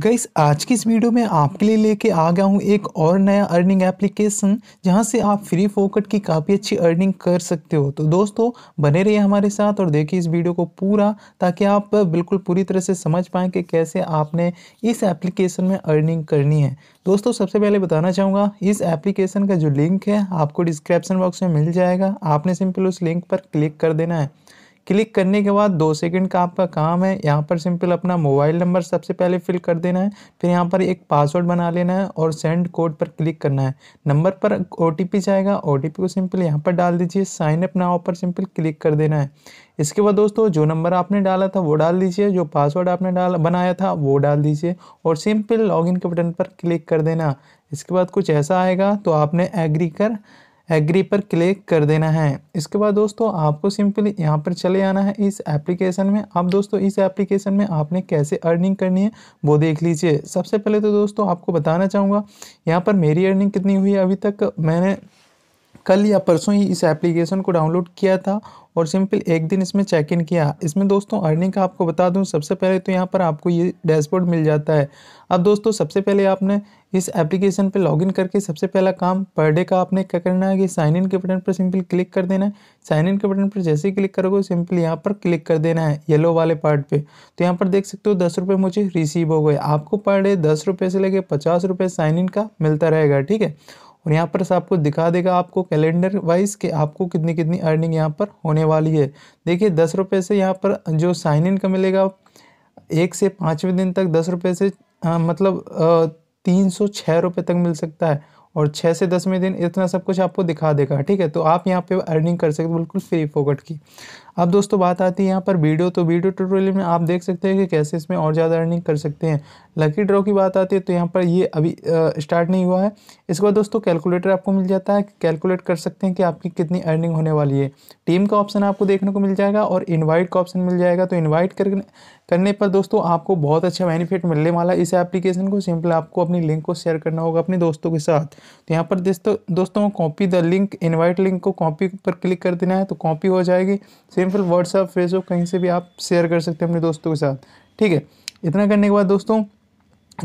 गईस आज की इस वीडियो में आपके लिए लेके आ गया हूँ एक और नया अर्निंग एप्लीकेशन जहाँ से आप फ्री फोकट की काफ़ी अच्छी अर्निंग कर सकते हो तो दोस्तों बने रहिए हमारे साथ और देखिए इस वीडियो को पूरा ताकि आप बिल्कुल पूरी तरह से समझ पाएँ कि कैसे आपने इस एप्लीकेशन में अर्निंग करनी है दोस्तों सबसे पहले बताना चाहूँगा इस एप्लीकेशन का जो लिंक है आपको डिस्क्रिप्सन बॉक्स में मिल जाएगा आपने सिंपल उस लिंक पर क्लिक कर देना है क्लिक करने के बाद दो सेकंड का आपका काम है यहाँ पर सिंपल अपना मोबाइल नंबर सबसे पहले फिल कर देना है फिर यहाँ पर एक पासवर्ड बना लेना है और सेंड कोड पर क्लिक करना है नंबर पर ओ जाएगा ओ को सिंपल यहाँ पर डाल दीजिए साइन अप नाव पर सिंपल क्लिक कर देना है इसके बाद दोस्तों जो नंबर आपने डाला था वो डाल दीजिए जो पासवर्ड आपने डाल बनाया था वो डाल दीजिए और सिंपल लॉगिन के बटन पर क्लिक कर देना इसके बाद कुछ ऐसा आएगा तो आपने एग्री कर एग्री पर क्लिक कर देना है इसके बाद दोस्तों आपको सिंपली यहाँ पर चले आना है इस एप्लीकेशन में अब दोस्तों इस एप्लीकेशन में आपने कैसे अर्निंग करनी है वो देख लीजिए सबसे पहले तो दोस्तों आपको बताना चाहूँगा यहाँ पर मेरी अर्निंग कितनी हुई है अभी तक मैंने कल या परसों ही इस एप्लीकेशन को डाउनलोड किया था और सिंपल एक दिन इसमें चेक इन किया इसमें दोस्तों अर्निंग का आपको बता दूं सबसे पहले तो यहाँ पर आपको ये डैशबोर्ड मिल जाता है अब दोस्तों सबसे पहले आपने इस एप्लीकेशन पे लॉगिन करके सबसे पहला काम पर डे का आपने क्या करना है कि साइन इन के बटन पर सिंपल क्लिक कर देना है साइन इन के बटन पर जैसे ही क्लिक करोगे सिंपल यहाँ पर क्लिक कर देना है येलो वाले पार्ट पे तो यहाँ पर देख सकते हो दस रुपये मुझे रिसीव हो गए आपको पर डे दस रुपये से लेके पचास रुपये साइन इन का मिलता रहेगा ठीक है और यहाँ पर आपको दिखा देगा आपको कैलेंडर वाइज कि आपको कितनी कितनी अर्निंग यहाँ पर होने वाली है देखिए दस रुपये से यहाँ पर जो साइन इन का मिलेगा एक से पाँचवें दिन तक दस रुपये से आ, मतलब तीन सौ छः रुपये तक मिल सकता है और छः से दसवें दिन इतना सब कुछ आपको दिखा देगा ठीक है तो आप यहाँ पे अर्निंग कर सकते बिल्कुल फ्री फोकट की अब दोस्तों बात आती है यहाँ पर वीडियो तो वीडियो ट्यूटोरियल में आप देख सकते हैं कि कैसे इसमें और ज़्यादा अर्निंग कर सकते हैं लकी ड्रॉ की बात आती है तो यहाँ पर ये अभी स्टार्ट नहीं हुआ है इसके बाद दोस्तों कैलकुलेटर आपको मिल जाता है कैलकुलेट कर सकते हैं कि आपकी कितनी अर्निंग होने वाली है टीम का ऑप्शन आपको देखने को मिल जाएगा और इन्वाइट का ऑप्शन मिल जाएगा तो इन्वाइट करने पर दोस्तों आपको बहुत अच्छा बेनिफिट मिलने वाला है इस एप्लीकेशन को सिंपल आपको अपनी लिंक को शेयर करना होगा अपने दोस्तों के साथ तो यहाँ पर दोस्तों दोस्तों copy the link invite link को कॉपी पर क्लिक कर देना है तो कॉपी हो जाएगी सेम फिर व्हाट्सअप फेसबुक कहीं से भी आप शेयर कर सकते हैं अपने दोस्तों के साथ ठीक है इतना करने के बाद दोस्तों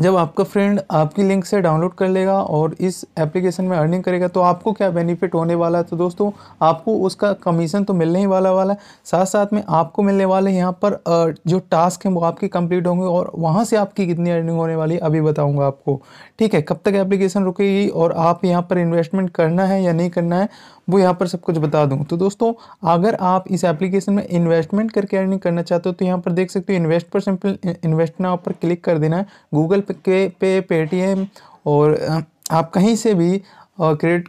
जब आपका फ्रेंड आपकी लिंक से डाउनलोड कर लेगा और इस एप्लीकेशन में अर्निंग करेगा तो आपको क्या बेनिफिट होने वाला है तो दोस्तों आपको उसका कमीशन तो मिलने ही वाला वाला है साथ साथ में आपको मिलने वाले यहाँ पर जो टास्क हैं वो आपके कंप्लीट होंगे और वहाँ से आपकी कितनी अर्निंग होने वाली है अभी बताऊँगा आपको ठीक है कब तक एप्लीकेशन रुकेगी और आप यहाँ पर इन्वेस्टमेंट करना है या नहीं करना है वो यहाँ पर सब कुछ बता दूँ तो दोस्तों अगर आप इस एप्लीकेशन में इन्वेस्टमेंट करके अर्निंग करना चाहते हो तो यहाँ पर देख सकते हो इन्वेस्ट पर सिंपल इन्वेस्ट ना पर क्लिक कर देना है गूगल गूगल पे पे पेटीएम और आप कहीं से भी क्रेडिट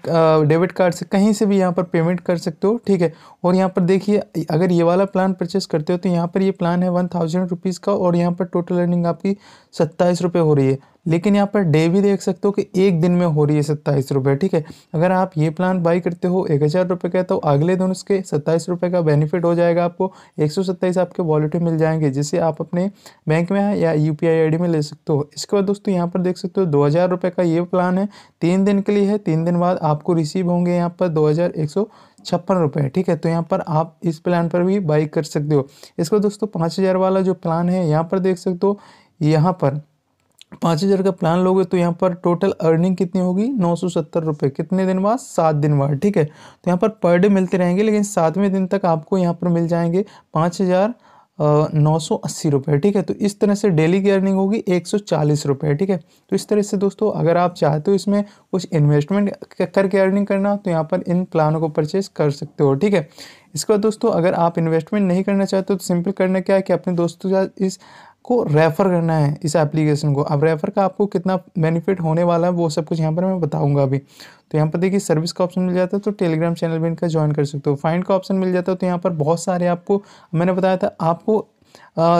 डेबिट कार्ड से कहीं से भी यहाँ पर पेमेंट कर सकते हो ठीक है और यहाँ पर देखिए अगर ये वाला प्लान परचेस करते हो तो यहाँ पर ये प्लान है वन थाउजेंड रुपीज़ का और यहाँ पर टोटल अर्निंग आपकी सत्ताईस रुपये हो रही है लेकिन यहाँ पर डे भी देख सकते हो कि एक दिन में हो रही है सत्ताईस रुपये ठीक है अगर आप ये प्लान बाई करते हो एक हज़ार रुपये का तो अगले दिन उसके सत्ताईस रुपये का बेनिफिट हो जाएगा आपको एक सौ सत्ताईस आपके वॉलेट में मिल जाएंगे जिसे आप अपने बैंक में या U P I I D में ले सकते हो इसके बाद दोस्तों यहाँ पर देख सकते हो दो हज़ार रुपये का ये प्लान है तीन दिन के लिए है तीन दिन बाद आपको रिसीव होंगे यहाँ पर दो हज़ार एक सौ छप्पन रुपये ठीक है तो यहाँ पर आप इस प्लान पर भी बाई कर सकते हो इसको दोस्तों पाँच हज़ार वाला जो प्लान है यहाँ पर देख सकते हो यहाँ पर पाँच हज़ार का प्लान लोगे तो यहाँ पर टोटल अर्निंग कितनी होगी नौ सौ सत्तर रुपये कितने दिन बाद सात दिन बाद ठीक है तो यहाँ पर पर डे मिलते रहेंगे लेकिन सातवें दिन तक आपको यहाँ पर मिल जाएंगे पाँच हज़ार नौ सौ अस्सी रुपये ठीक है तो इस तरह से डेली की अर्निंग होगी एक सौ चालीस रुपये ठीक है तो इस तरह से दोस्तों अगर आप चाहते हो इसमें कुछ इन्वेस्टमेंट करके अर्निंग करना तो यहाँ पर इन प्लानों को परचेज कर सकते हो ठीक है इसके बाद दोस्तों अगर आप इन्वेस्टमेंट नहीं करना चाहते हो तो सिंपल करना क्या है कि अपने दोस्तों के साथ इस को रेफ़र करना है इस एप्लीकेशन को अब रेफ़र का आपको कितना बेनिफिट होने वाला है वो सब कुछ यहाँ पर मैं बताऊँगा अभी तो यहाँ पर देखिए सर्विस का ऑप्शन मिल जाता है तो टेलीग्राम चैनल भी इनका ज्वाइन कर सकते हो फाइंड का ऑप्शन मिल जाता है तो यहाँ पर बहुत सारे आपको मैंने बताया था आपको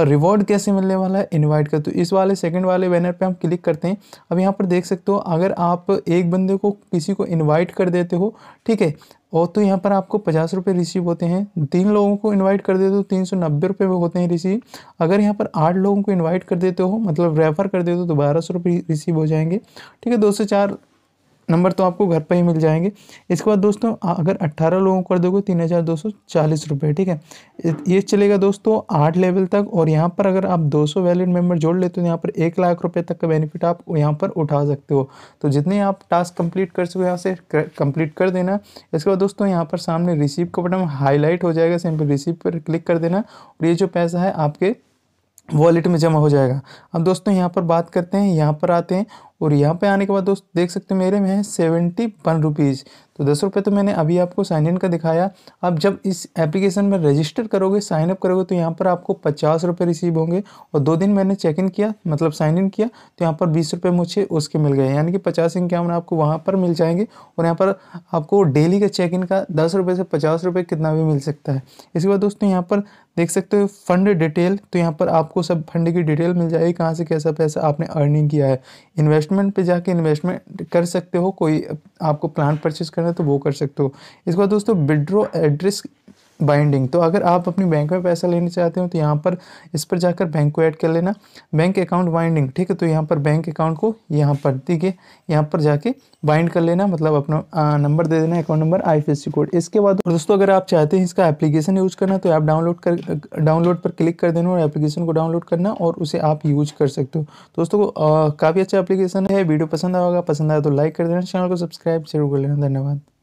रिवॉर्ड uh, कैसे मिलने वाला है इनवाइट का तो इस वाले सेकंड वाले बैनर पे हम क्लिक करते हैं अब यहाँ पर देख सकते हो अगर आप एक बंदे को किसी को इनवाइट कर देते हो ठीक है और तो यहाँ पर आपको पचास रुपये रिसीव होते हैं तीन लोगों को इनवाइट कर देते हो तीन सौ नब्बे रुपये होते हैं रिसीव अगर यहाँ पर आठ लोगों को इनवाइट कर देते हो मतलब रेफ़र कर देते हो तो बारह सौ रुपये रिसीव हो जाएंगे ठीक है दो से चार नंबर तो आपको घर पर ही मिल जाएंगे इसके बाद दोस्तों अगर 18 लोगों को कर दोगे तीन हज़ार दो सौ चालीस रुपये ठीक है ये चलेगा दोस्तों आठ लेवल तक और यहाँ पर अगर आप 200 वैलिड मेंबर जोड़ लेते हो तो यहाँ पर एक लाख रुपये तक का बेनिफिट आप यहाँ पर उठा सकते हो तो जितने आप टास्क कंप्लीट कर सको यहाँ से कम्प्लीट कर देना इसके बाद दोस्तों यहाँ पर सामने रिसीव का बटन हाईलाइट हो जाएगा सिंपल रिसीव पर क्लिक कर देना और ये जो पैसा है आपके वॉलेट में जमा हो जाएगा अब दोस्तों यहाँ पर बात करते हैं यहाँ पर आते हैं और यहाँ पे आने के बाद दोस्त देख सकते हो मेरे में है सेवेंटी वन रुपीज़ तो दस रुपये तो मैंने अभी आपको साइन इन का दिखाया अब जब इस एप्लीकेशन में रजिस्टर करोगे साइन अप करोगे तो यहाँ पर आपको पचास रुपये रिसीव होंगे और दो दिन मैंने चेक इन किया मतलब साइन इन किया तो यहाँ पर बीस रुपये मुझे उसके मिल गए यानी कि पचास इक्यावन आपको वहाँ पर मिल जाएंगे और यहाँ पर आपको डेली का चेक इन का दस रुपये से पचास रुपये कितना भी मिल सकता है इसके बाद दोस्तों यहाँ पर देख सकते हो फंड डिटेल तो यहाँ पर आपको सब फंड की डिटेल मिल जाएगी कहाँ से कैसा पैसा आपने अर्निंग किया है इन्वेस्ट इन्वेस्टमेंट पे जाके इन्वेस्टमेंट कर सकते हो कोई आपको प्लान परचेज करना है तो वो कर सकते हो इसके बाद दोस्तों विड्रो एड्रेस बाइंडिंग तो अगर आप अपनी बैंक में पैसा लेना चाहते हो तो यहाँ पर इस पर जाकर बैंक को ऐड कर लेना बैंक अकाउंट बाइंडिंग ठीक है तो यहाँ पर बैंक अकाउंट को यहाँ पर ठीक है यहाँ पर जाके बाइंड कर लेना मतलब अपना नंबर दे देना अकाउंट नंबर आई कोड इसके बाद दोस्तों अगर आप चाहते हैं इसका एप्लीकेशन यूज करना तो आप डाउनलोड कर डाउनलोड पर क्लिक कर देना और एप्लीकेशन को डाउनलोड करना और उसे आप यूज कर सकते हो दोस्तों काफ़ी अच्छा एप्लीकेशन है वीडियो पसंद आएगा पसंद आया तो लाइक कर देना चैनल को सब्सक्राइब जरूर कर लेना धन्यवाद